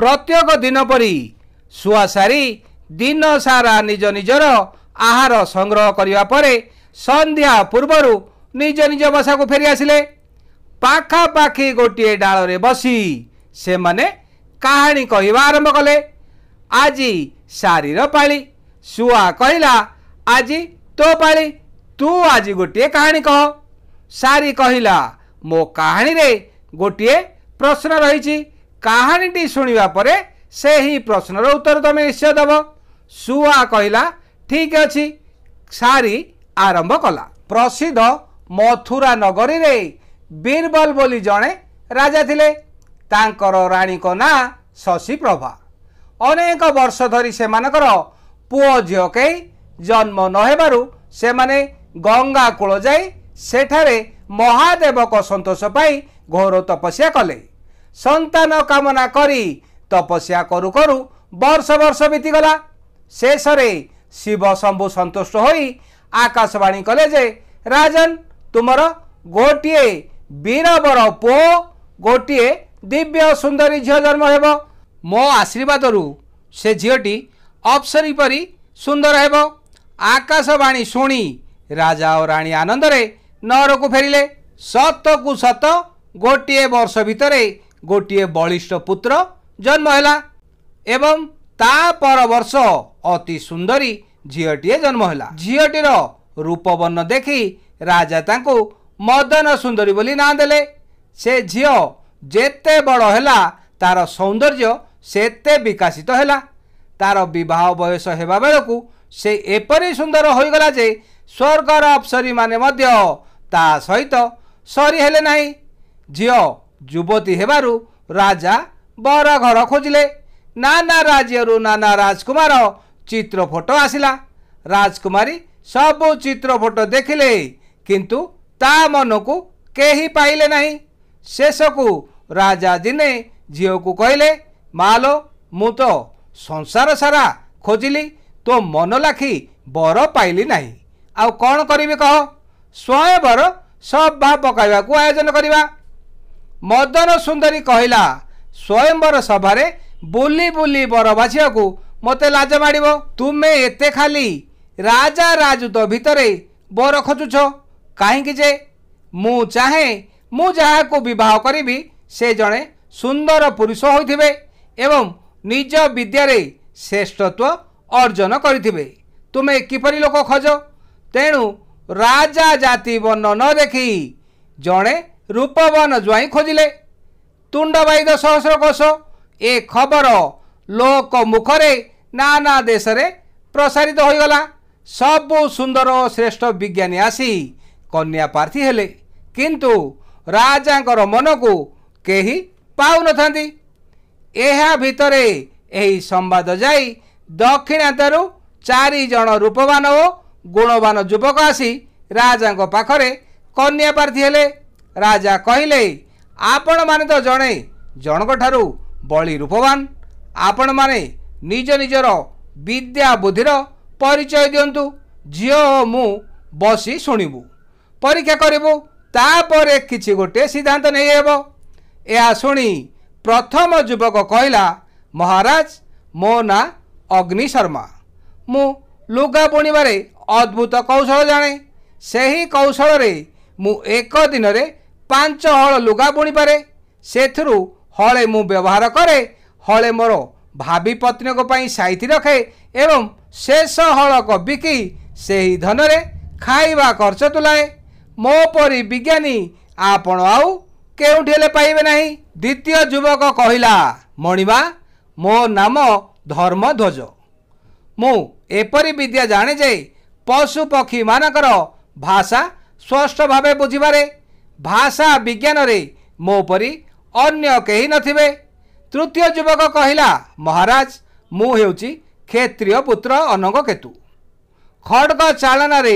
ପ୍ରତ୍ୟେକ ଦିନ ପରି ଶୁଆ ସାରି ଦିନସାରା ନିଜ ନିଜର ଆହାର ସଂଗ୍ରହ କରିବା ପରେ ସନ୍ଧ୍ୟା ପୂର୍ବରୁ ନିଜ ନିଜ ବସାକୁ ଫେରିଆସିଲେ ପାଖାପାଖି ଗୋଟିଏ ଡାଳରେ ବସି ସେମାନେ କାହାଣୀ କହିବା ଆରମ୍ଭ କଲେ ଆଜି ସାରିର ପାଳି ଶୁଆ କହିଲା ଆଜି ତୋ ପାଳି ତୁ ଆଜି ଗୋଟିଏ କାହାଣୀ କହ ସାରି କହିଲା ମୋ କାହାଣୀରେ ଗୋଟିଏ ପ୍ରଶ୍ନ ରହିଛି କାହାଣୀଟି ଶୁଣିବା ପରେ ସେ ହିଁ ପ୍ରଶ୍ନର ଉତ୍ତର ତୁମେ ନିଶ୍ଚୟ ଦେବ ସୁଆ କହିଲା ଠିକ୍ ଅଛି ସାରି ଆରମ୍ଭ କଲା ପ୍ରସିଦ୍ଧ ମଥୁରା ନଗରୀରେ ବୀରବଲ ବୋଲି ଜଣେ ରାଜା ଥିଲେ ତାଙ୍କର ରାଣୀଙ୍କ ନାଁ ଶଶୀପ୍ରଭା ଅନେକ ବର୍ଷ ଧରି ସେମାନଙ୍କର ପୁଅ ଝିଅ କେହି ଜନ୍ମ ନ ହେବାରୁ ସେମାନେ ଗଙ୍ଗାକୂଳ ଯାଇ ସେଠାରେ ମହାଦେବଙ୍କ ସନ୍ତୋଷ ପାଇଁ ଘୋର ତପସ୍ୟା କଲେ ସନ୍ତାନ କାମନା କରି ତପସ୍ୟା କରୁ କରୁ ବର୍ଷ ବର୍ଷ ବିତିଗଲା ଶେଷରେ ଶିବ ଶମ୍ଭୁ ସନ୍ତୁଷ୍ଟ ହୋଇ ଆକାଶବାଣୀ କଲେ ଯେ ରାଜନ ତୁମର ଗୋଟିଏ ବୀରବର ପୁଅ ଗୋଟିଏ ଦିବ୍ୟ ସୁନ୍ଦରୀ ଝିଅ ଜନ୍ମ ହେବ ମୋ ଆଶୀର୍ବାଦରୁ ସେ ଝିଅଟି ଅପ୍ସରୀ ପରି ସୁନ୍ଦର ହେବ ଆକାଶବାଣୀ ଶୁଣି ରାଜା ଓ ରାଣୀ ଆନନ୍ଦରେ ନଅରକୁ ଫେରିଲେ ସତକୁ ସତ ଗୋଟିଏ ବର୍ଷ ଭିତରେ ଗୋଟିଏ ବଳିଷ୍ଠ ପୁତ୍ର ଜନ୍ମ ହେଲା ଏବଂ ତା ପର ବର୍ଷ ଅତି ସୁନ୍ଦରୀ ଝିଅଟିଏ ଜନ୍ମ ହେଲା ଝିଅଟିର ରୂପବର୍ଣ୍ଣ ଦେଖି ରାଜା ତାଙ୍କୁ ମଦନ ସୁନ୍ଦରୀ ବୋଲି ନାଁ ଦେଲେ ସେ ଝିଅ ଯେତେ ବଡ଼ ହେଲା ତାର ସୌନ୍ଦର୍ଯ୍ୟ ସେତେ ବିକାଶିତ ହେଲା ତାର ବିବାହ ବୟସ ହେବା ବେଳକୁ ସେ ଏପରି ସୁନ୍ଦର ହୋଇଗଲା ଯେ ସ୍ୱର୍ଗର ଅପ୍ସରୀମାନେ ମଧ୍ୟ ତା ସହିତ ସରି ହେଲେ ନାହିଁ ଝିଅ ଯୁବତୀ ହେବାରୁ ରାଜା ବର ଘର ଖୋଜିଲେ ନାନା ରାଜ୍ୟରୁ ନାନା ରାଜକୁମାର ଚିତ୍ରଫଟୋ ଆସିଲା ରାଜକୁମାରୀ ସବୁ ଚିତ୍ରଫଟୋ ଦେଖିଲେ କିନ୍ତୁ ତା ମନକୁ କେହି ପାଇଲେ ନାହିଁ ଶେଷକୁ ରାଜା ଦିନେ ଝିଅକୁ କହିଲେ ମାଲୋ ମୁଁ ତ ସଂସାର ସାରା ଖୋଜିଲି ତୋ ମନ ଲାଖି ବର ପାଇଲି ନାହିଁ ଆଉ କ'ଣ କରିବି କହ ସ୍ୱୟଂବର ସଭା ପକାଇବାକୁ ଆୟୋଜନ କରିବା ମଦନ ସୁନ୍ଦରୀ କହିଲା ସ୍ୱୟଂବର ସଭାରେ ବୁଲି ବୁଲି ବର ବାଛିବାକୁ ମୋତେ ଲାଜ ମାଡ଼ିବ ତୁମେ ଏତେ ଖାଲି ରାଜା ରାଜୁତ ଭିତରେ ବର ଖୋଜୁଛ କାହିଁକି ଯେ ମୁଁ ଚାହେଁ ମୁଁ ଯାହାକୁ ବିବାହ କରିବି ସେ ଜଣେ ସୁନ୍ଦର ପୁରୁଷ ହୋଇଥିବେ ଏବଂ ନିଜ ବିଦ୍ୟାରେ ଶ୍ରେଷ୍ଠତ୍ୱ ଅର୍ଜନ କରିଥିବେ ତୁମେ କିପରି ଲୋକ ଖୋଜ ତେଣୁ ରାଜା ଜାତି ବର୍ଣ୍ଣ ନ ଦେଖି ଜଣେ ରୂପବନ ଜ୍ୱାଇଁ ଖୋଜିଲେ ତୁଣ୍ଡବାଇଦ ସହସ୍ର କୋଷ ଏ ଖବର ଲୋକ ମୁଖରେ ନାନା ଦେଶରେ ପ୍ରସାରିତ ହୋଇଗଲା ସବୁ ସୁନ୍ଦର ଓ ଶ୍ରେଷ୍ଠ ବିଜ୍ଞାନୀ ଆସି କନ୍ୟା ପ୍ରାର୍ଥୀ ହେଲେ କିନ୍ତୁ ରାଜାଙ୍କର ମନକୁ କେହି ପାଉନଥାନ୍ତି ଏହା ଭିତରେ ଏହି ସମ୍ବାଦ ଯାଇ ଦକ୍ଷିଣାନ୍ତରୁ ଚାରିଜଣ ରୂପବାନ ଓ ଗୁଣବାନ ଯୁବକ ଆସି ରାଜାଙ୍କ ପାଖରେ କନ୍ୟା ପ୍ରାର୍ଥୀ ହେଲେ ରାଜା କହିଲେ ଆପଣମାନେ ତ ଜଣେ ଜଣଙ୍କ ଠାରୁ ବଳି ରୂପବାନ ଆପଣମାନେ ନିଜ ନିଜର ବିଦ୍ୟା ବୁଦ୍ଧିର ପରିଚୟ ଦିଅନ୍ତୁ ଝିଅ ମୁଁ ବସି ଶୁଣିବୁ ପରୀକ୍ଷା କରିବୁ ତାପରେ କିଛି ଗୋଟିଏ ସିଦ୍ଧାନ୍ତ ନେଇହେବ ଏହା ଶୁଣି ପ୍ରଥମ ଯୁବକ କହିଲା ମହାରାଜ ମୋ ନାଁ ଅଗ୍ନି ଶର୍ମା ମୁଁ ଲୁଗା ବୁଣିବାରେ ଅଦ୍ଭୁତ କୌଶଳ ଜାଣେ ସେହି କୌଶଳରେ ମୁଁ ଏକ ଦିନରେ ପାଞ୍ଚ ହଳ ଲୁଗା ବୁଣିପାରେ ସେଥିରୁ ହଳେ ମୁଁ ବ୍ୟବହାର କରେ ହଳେ ମୋର ଭାବି ପତ୍ନୀଙ୍କ ପାଇଁ ସାଇତି ରଖେ ଏବଂ ଶେଷ ହଳକ ବିକି ସେହି ଧନରେ ଖାଇବା ଖର୍ଚ୍ଚ ତୁଲାଏ ମୋ ପରି ବିଜ୍ଞାନୀ ଆପଣ ଆଉ କେଉଁଠି ହେଲେ ପାଇବେ ନାହିଁ ଦ୍ୱିତୀୟ ଯୁବକ କହିଲା ମଣିମା ମୋ ନାମ ଧର୍ମଧ୍ୱଜ ମୁଁ ଏପରି ବିଦ୍ୟା ଜାଣେ ଯେ ପଶୁପକ୍ଷୀମାନଙ୍କର ଭାଷା ସ୍ପଷ୍ଟ ଭାବେ ବୁଝିପାରେ ଭାଷା ବିଜ୍ଞାନରେ ମୋ ପରି ଅନ୍ୟ କେହି ନଥିବେ ତୃତୀୟ ଯୁବକ କହିଲା ମହାରାଜ ମୁଁ ହେଉଛି କ୍ଷେତ୍ରୀୟ ପୁତ୍ର ଅନଙ୍ଗ କେତୁ ଖଡ଼ଗ ଚାଳନାରେ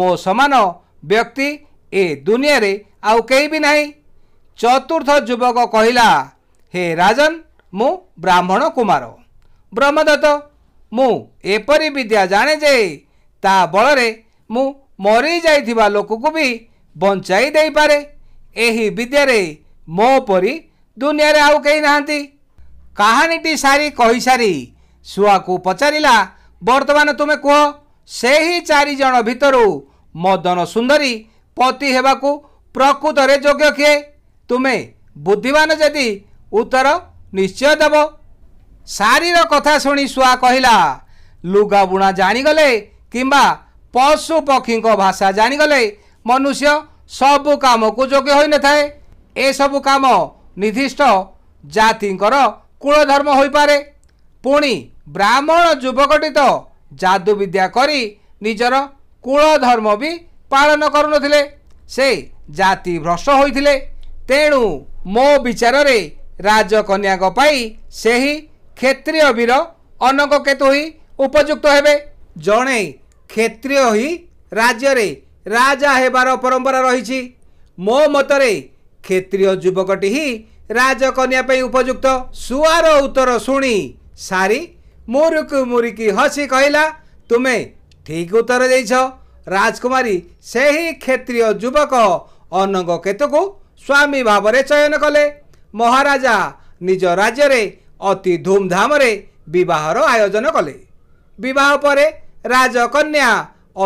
ମୋ ସମାନ ବ୍ୟକ୍ତି ଏ ଦୁନିଆରେ ଆଉ କେହି ବି ନାହିଁ ଚତୁର୍ଥ ଯୁବକ କହିଲା ହେ ରାଜନ ମୁଁ ବ୍ରାହ୍ମଣ କୁମାର ବ୍ରହ୍ମଦତ୍ତ ମୁଁ ଏପରି ବିଦ୍ୟା ଜାଣେ ଯେ ତା ବଳରେ ମୁଁ ମରିଯାଇଥିବା ଲୋକକୁ ବି ବଞ୍ଚାଇ ଦେଇପାରେ ଏହି ବିଦ୍ୟାରେ ମୋ ପରି ଦୁନିଆରେ ଆଉ କେହି ନାହାନ୍ତି କାହାଣୀଟି ସାରି କହିସାରି ଶୁଆକୁ ପଚାରିଲା ବର୍ତ୍ତମାନ ତୁମେ କୁହ ସେହି ଚାରି ଜଣ ଭିତରୁ ମଦନ ସୁନ୍ଦରୀ ପତି ହେବାକୁ ପ୍ରକୃତରେ ଯୋଗ୍ୟ କିଏ ତୁମେ ବୁଦ୍ଧିମାନ ଯଦି ଉତ୍ତର ନିଶ୍ଚୟ ଦେବ ଶାରୀର କଥା ଶୁଣି ଶୁଆ କହିଲା ଲୁଗାବୁଣା ଜାଣିଗଲେ କିମ୍ବା ପଶୁପକ୍ଷୀଙ୍କ ଭାଷା ଜାଣିଗଲେ ମନୁଷ୍ୟ ସବୁ କାମକୁ ଯୋଗ୍ୟ ହୋଇନଥାଏ ଏସବୁ କାମ ନିର୍ଦ୍ଧିଷ୍ଟ ଜାତିଙ୍କର କୁଳଧର୍ମ ହୋଇପାରେ ପୁଣି ବ୍ରାହ୍ମଣ ଯୁବକଟି ତ ଯାଦୁବିଦ୍ୟା କରି ନିଜର କୁଳଧର୍ମ ବି ପାଳନ କରୁନଥିଲେ ସେ ଜାତି ଭ୍ରଷ୍ଟ ହୋଇଥିଲେ ତେଣୁ ମୋ ବିଚାରରେ ରାଜକନ୍ୟାଙ୍କ ପାଇଁ ସେହି କ୍ଷତ୍ରିୟ ବୀର ଅନକ କେତୁ ହିଁ ଉପଯୁକ୍ତ ହେବେ ଜଣେ କ୍ଷତ୍ରିୟ ହିଁ ରାଜ୍ୟରେ ରାଜା ହେବାର ପରମ୍ପରା ରହିଛି ମୋ ମତରେ କ୍ଷେତ୍ରୀୟ ଯୁବକଟି ହିଁ ରାଜକନ୍ୟା ପାଇଁ ଉପଯୁକ୍ତ ଶୁଆର ଉତ୍ତର ଶୁଣି ସାରି ମୁରୁକୁ ମୁରିକି ହସି କହିଲା ତୁମେ ଠିକ୍ ଉତ୍ତର ଦେଇଛ ରାଜକୁମାରୀ ସେହି କ୍ଷେତ୍ରୀୟ ଯୁବକ ଅନଙ୍ଗ କେତୁକୁ ସ୍ୱାମୀ ଭାବରେ ଚୟନ କଲେ ମହାରାଜା ନିଜ ରାଜ୍ୟରେ ଅତି ଧୁମ୍ଧାମ୍ରେ ବିବାହର ଆୟୋଜନ କଲେ ବିବାହ ପରେ ରାଜକନ୍ୟା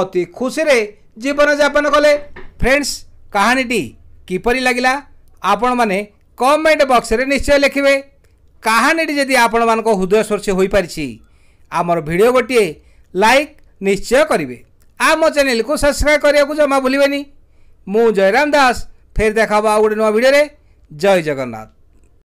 ଅତି ଖୁସିରେ ଜୀବନଯାପନ କଲେ ଫ୍ରେଣ୍ଡସ୍ କାହାଣୀଟି କିପରି ଲାଗିଲା ଆପଣମାନେ କମେଣ୍ଟ ବକ୍ସରେ ନିଶ୍ଚୟ ଲେଖିବେ କାହାଣୀଟି ଯଦି ଆପଣମାନଙ୍କ ହୃଦୟ ସ୍ପର୍ଶୀ ହୋଇପାରିଛି ଆମର ଭିଡ଼ିଓ ଗୋଟିଏ ଲାଇକ୍ ନିଶ୍ଚୟ କରିବେ ଆମ ଚ୍ୟାନେଲକୁ ସବସ୍କ୍ରାଇବ୍ କରିବାକୁ ଜମା ଭୁଲିବେନି ମୁଁ ଜୟରାମ ଦାସ ଫେର ଦେଖା ହେବ ଆଉ ଗୋଟେ ନୂଆ ଭିଡ଼ିଓରେ ଜୟ ଜଗନ୍ନାଥ